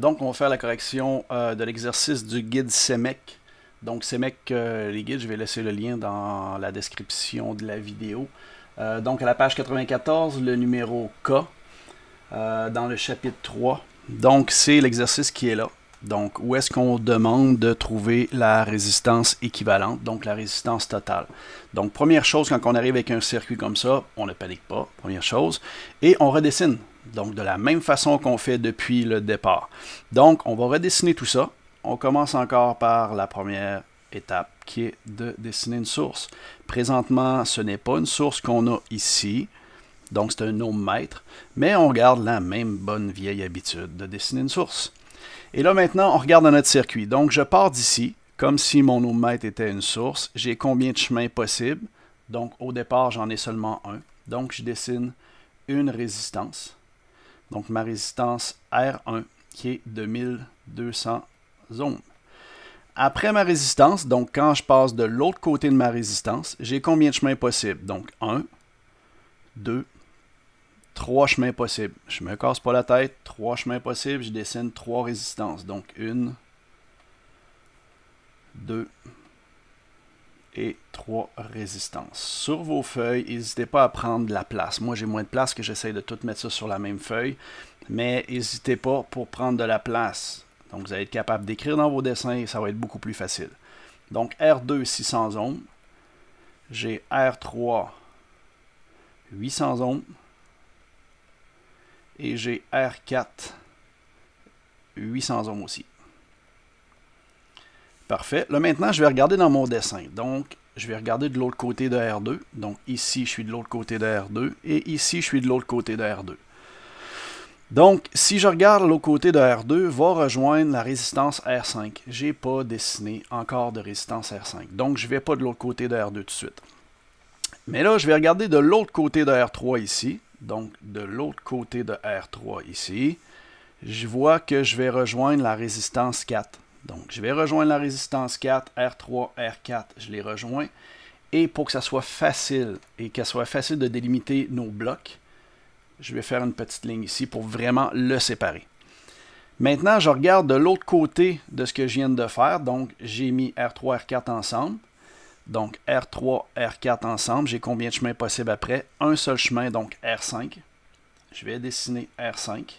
donc, on va faire la correction euh, de l'exercice du guide CEMEC. Donc, SEMEC, euh, les guides, je vais laisser le lien dans la description de la vidéo. Euh, donc, à la page 94, le numéro K, dans le chapitre 3. Donc, c'est l'exercice qui est là. Donc, où est-ce qu'on demande de trouver la résistance équivalente, donc la résistance totale. Donc, première chose, quand on arrive avec un circuit comme ça, on ne panique pas, première chose, et on redessine. Donc, de la même façon qu'on fait depuis le départ. Donc, on va redessiner tout ça. On commence encore par la première étape qui est de dessiner une source. Présentement, ce n'est pas une source qu'on a ici. Donc, c'est un ohmmètre. Mais on garde la même bonne vieille habitude de dessiner une source. Et là, maintenant, on regarde dans notre circuit. Donc, je pars d'ici, comme si mon ohmmètre était une source. J'ai combien de chemins possibles? Donc, au départ, j'en ai seulement un. Donc, je dessine une résistance donc ma résistance R1 qui est de 1200 ohms. Après ma résistance, donc quand je passe de l'autre côté de ma résistance, j'ai combien de chemins possibles? Donc 1, 2, 3 chemins possibles. Je ne me casse pas la tête, 3 chemins possibles, je dessine 3 résistances. Donc 1, 2, et 3 résistances. Sur vos feuilles, n'hésitez pas à prendre de la place. Moi, j'ai moins de place que j'essaye de tout mettre sur la même feuille, mais n'hésitez pas pour prendre de la place. Donc, vous allez être capable d'écrire dans vos dessins et ça va être beaucoup plus facile. Donc, R2, 600 ohms. J'ai R3, 800 ohms. Et j'ai R4, 800 ohms aussi. Parfait. Là, maintenant, je vais regarder dans mon dessin. Donc, je vais regarder de l'autre côté de R2. Donc, ici, je suis de l'autre côté de R2. Et ici, je suis de l'autre côté de R2. Donc, si je regarde l'autre côté de R2, va rejoindre la résistance R5. Je n'ai pas dessiné encore de résistance R5. Donc, je ne vais pas de l'autre côté de R2 tout de suite. Mais là, je vais regarder de l'autre côté de R3 ici. Donc, de l'autre côté de R3 ici. Je vois que je vais rejoindre la résistance 4. Donc, je vais rejoindre la résistance 4, R3, R4, je les rejoins. Et pour que ça soit facile et qu'elle soit facile de délimiter nos blocs, je vais faire une petite ligne ici pour vraiment le séparer. Maintenant, je regarde de l'autre côté de ce que je viens de faire. Donc, j'ai mis R3, R4 ensemble. Donc, R3, R4 ensemble. J'ai combien de chemins possibles après? Un seul chemin, donc R5. Je vais dessiner R5.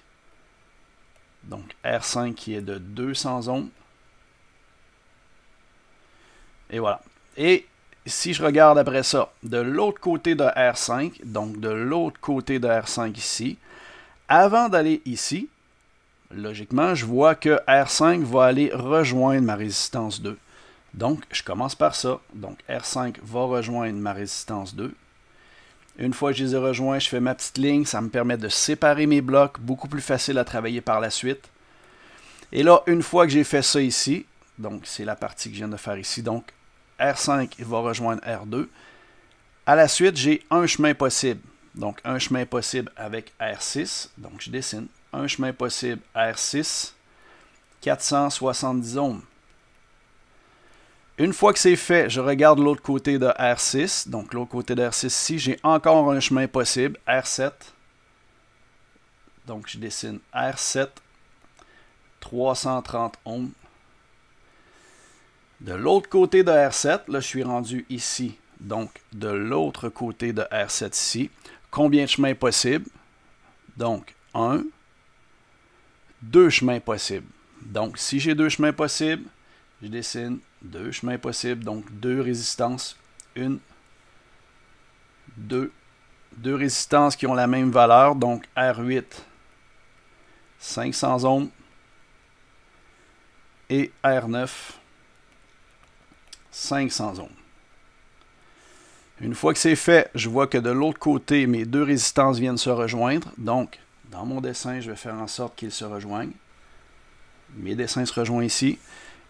Donc, R5 qui est de 200 ondes. Et voilà. Et si je regarde après ça, de l'autre côté de R5, donc de l'autre côté de R5 ici, avant d'aller ici, logiquement, je vois que R5 va aller rejoindre ma résistance 2. Donc, je commence par ça. Donc, R5 va rejoindre ma résistance 2. Une fois que je les ai rejoints, je fais ma petite ligne. Ça me permet de séparer mes blocs, beaucoup plus facile à travailler par la suite. Et là, une fois que j'ai fait ça ici, donc c'est la partie que je viens de faire ici, donc R5, il va rejoindre R2. À la suite, j'ai un chemin possible. Donc, un chemin possible avec R6. Donc, je dessine un chemin possible R6, 470 ohms. Une fois que c'est fait, je regarde l'autre côté de R6. Donc, l'autre côté de R6 ici, j'ai encore un chemin possible, R7. Donc, je dessine R7, 330 ohms. De l'autre côté de R7, là, je suis rendu ici. Donc, de l'autre côté de R7 ici, combien de chemins possibles? Donc, un, deux chemins possibles. Donc, si j'ai deux chemins possibles, je dessine deux chemins possibles, donc deux résistances, une, deux, deux résistances qui ont la même valeur, donc R8, 500 ohms, et R9, 500 ohms. Une fois que c'est fait, je vois que de l'autre côté, mes deux résistances viennent se rejoindre. Donc, dans mon dessin, je vais faire en sorte qu'ils se rejoignent. Mes dessins se rejoignent ici.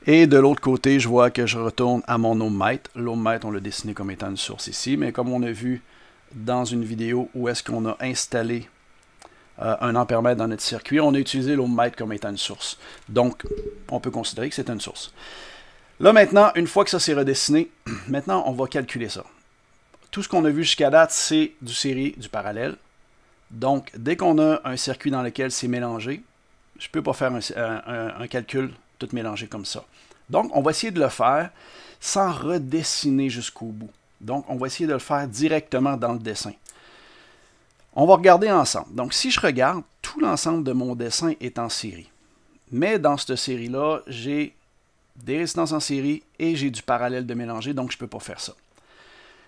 Et de l'autre côté, je vois que je retourne à mon ohmmètre. L'ohmmètre, on l'a dessiné comme étant une source ici, mais comme on a vu dans une vidéo où est-ce qu'on a installé euh, un ampèremètre dans notre circuit, on a utilisé l'ohmmètre comme étant une source. Donc, on peut considérer que c'est une source. Là maintenant, une fois que ça s'est redessiné, maintenant on va calculer ça. Tout ce qu'on a vu jusqu'à date, c'est du série, du parallèle. Donc, dès qu'on a un circuit dans lequel c'est mélangé, je ne peux pas faire un, calcul tout mélangé comme ça. Donc, on va essayer de le faire sans redessiner jusqu'au bout. Donc, on va essayer de le faire directement dans le dessin. On va regarder ensemble. Donc, si je regarde, tout l'ensemble de mon dessin est en série. Mais dans cette série-là, j'ai des résistances en série et j'ai du parallèle de mélanger, donc je ne peux pas faire ça.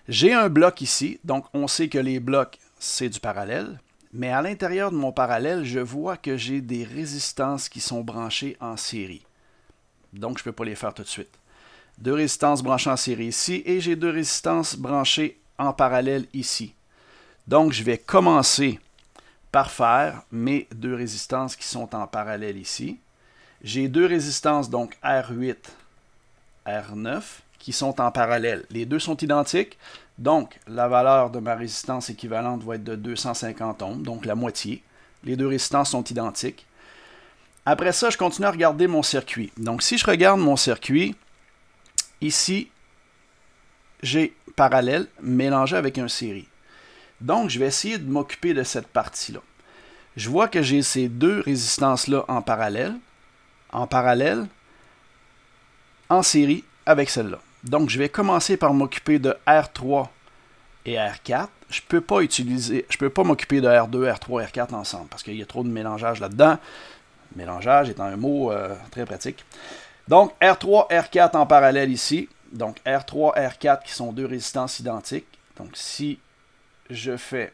J'ai un bloc ici, donc on sait que les blocs, c'est du parallèle, mais à l'intérieur de mon parallèle, je vois que j'ai des résistances qui sont branchées en série. Donc je ne peux pas les faire tout de suite. Deux résistances branchées en série ici et j'ai deux résistances branchées en parallèle ici. Donc je vais commencer par faire mes deux résistances qui sont en parallèle ici. J'ai deux résistances, donc R8, R9, qui sont en parallèle. Les deux sont identiques, donc la valeur de ma résistance équivalente va être de 250 ohms, donc la moitié. Les deux résistances sont identiques. Après ça, je continue à regarder mon circuit. Donc si je regarde mon circuit, ici, j'ai parallèle mélangé avec un série. Donc je vais essayer de m'occuper de cette partie-là. Je vois que j'ai ces deux résistances-là en parallèle en parallèle en série avec celle-là. Donc, je vais commencer par m'occuper de R3 et R4. Je peux pas utiliser, je peux pas m'occuper de R2, R3, R4 ensemble parce qu'il y a trop de mélangeage là-dedans. Mélangeage étant un mot euh, très pratique. Donc, R3, R4 en parallèle ici. Donc, R3, R4 qui sont deux résistances identiques. Donc, si je fais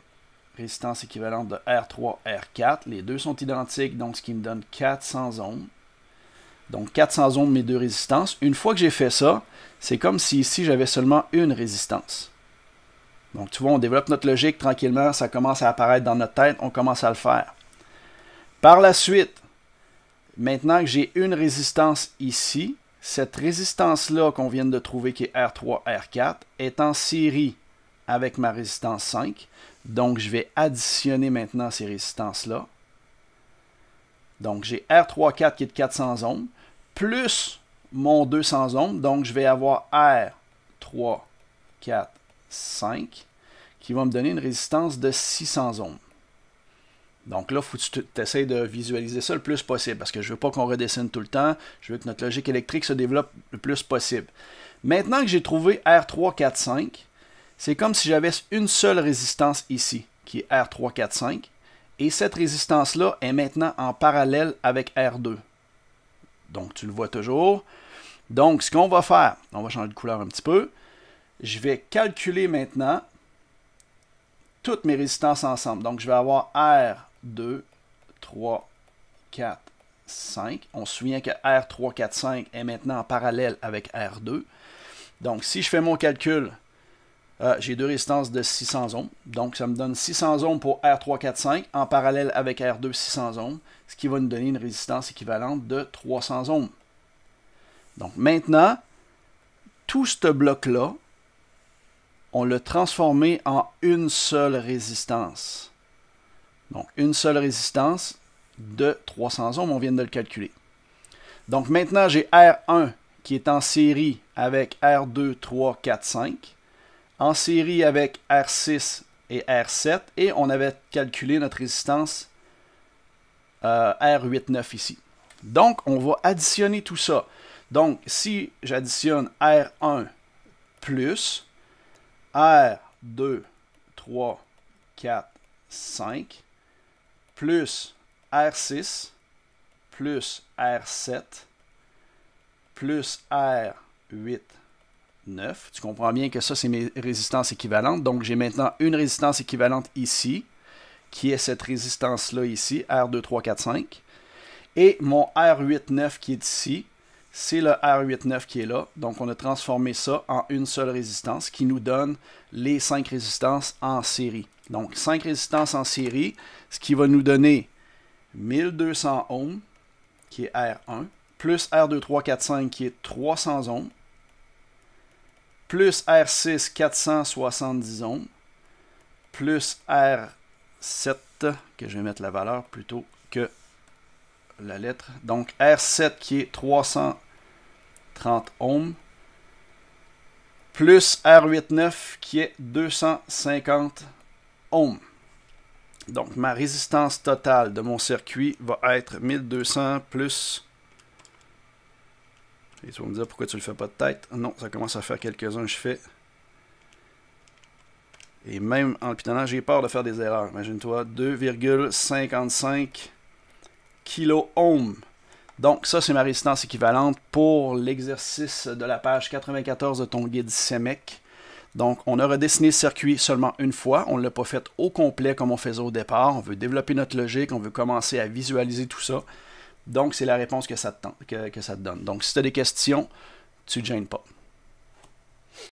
résistance équivalente de R3, R4, les deux sont identiques, donc ce qui me donne 400 ohms. Donc 400 ohms, mes deux résistances. Une fois que j'ai fait ça, c'est comme si ici j'avais seulement une résistance. Donc tu vois, on développe notre logique tranquillement, ça commence à apparaître dans notre tête, on commence à le faire. Par la suite, maintenant que j'ai une résistance ici, cette résistance-là qu'on vient de trouver qui est R3, R4 est en série avec ma résistance 5. Donc je vais additionner maintenant ces résistances-là. Donc j'ai R3, 4 qui est de 400 ohms plus mon 200 ohms. Donc, je vais avoir R 3, 4, 5 qui va me donner une résistance de 600 ohms. Donc là, il faut que tu essaies de visualiser ça le plus possible parce que je ne veux pas qu'on redessine tout le temps. Je veux que notre logique électrique se développe le plus possible. Maintenant que j'ai trouvé R3, 4, 5, c'est comme si j'avais une seule résistance ici, qui est R3, 4, 5. Et cette résistance-là est maintenant en parallèle avec R2. Donc, tu le vois toujours. Donc, ce qu'on va faire, on va changer de couleur un petit peu. Je vais calculer maintenant toutes mes résistances ensemble. Donc, je vais avoir R, 2, 3, 4, 5. On se souvient que R3, 4, 5 est maintenant en parallèle avec R2. Donc, si je fais mon calcul, euh, j'ai deux résistances de 600 ohms. Donc, ça me donne 600 ohms pour R345 en parallèle avec R2 600 ohms, ce qui va nous donner une résistance équivalente de 300 ohms. Donc, maintenant, tout ce bloc-là, on l'a transformé en une seule résistance. Donc, une seule résistance de 300 ohms, on vient de le calculer. Donc, maintenant, j'ai R1 qui est en série avec R2, 3, 4, 5 en série avec R6 et R7 et on avait calculé notre résistance euh, R8-9 ici. Donc, on va additionner tout ça. Donc, si j'additionne R1 plus R2, 3, 4, 5, plus R6, plus R7, plus R8, 9. Tu comprends bien que ça, c'est mes résistances équivalentes. Donc, j'ai maintenant une résistance équivalente ici, qui est cette résistance-là ici, R2, 4, 5. Et mon r 89 qui est ici, c'est le R8, qui est là. Donc, on a transformé ça en une seule résistance qui nous donne les 5 résistances en série. Donc, 5 résistances en série, ce qui va nous donner 1200 ohms, qui est R1, plus r 2345 qui est 300 ohms, plus R6 470 ohms, plus R7, que je vais mettre la valeur plutôt que la lettre. Donc R7 qui est 330 ohms, plus R89 qui est 250 ohms. Donc ma résistance totale de mon circuit va être 1200 plus et tu vas me dire pourquoi tu le fais pas de tête. Non, ça commence à faire quelques-uns je fais. Et même en le pitonnant, j'ai peur de faire des erreurs. Imagine-toi, 2,55 kOhm. Donc ça, c'est ma résistance équivalente pour l'exercice de la page 94 de ton guide SEMEC. Donc, on a redessiné le circuit seulement une fois. On ne l'a pas fait au complet comme on faisait au départ. On veut développer notre logique, on veut commencer à visualiser tout ça. Donc, c'est la réponse que ça te, que, ça donne. Donc, si tu as des questions, tu ne gênes pas.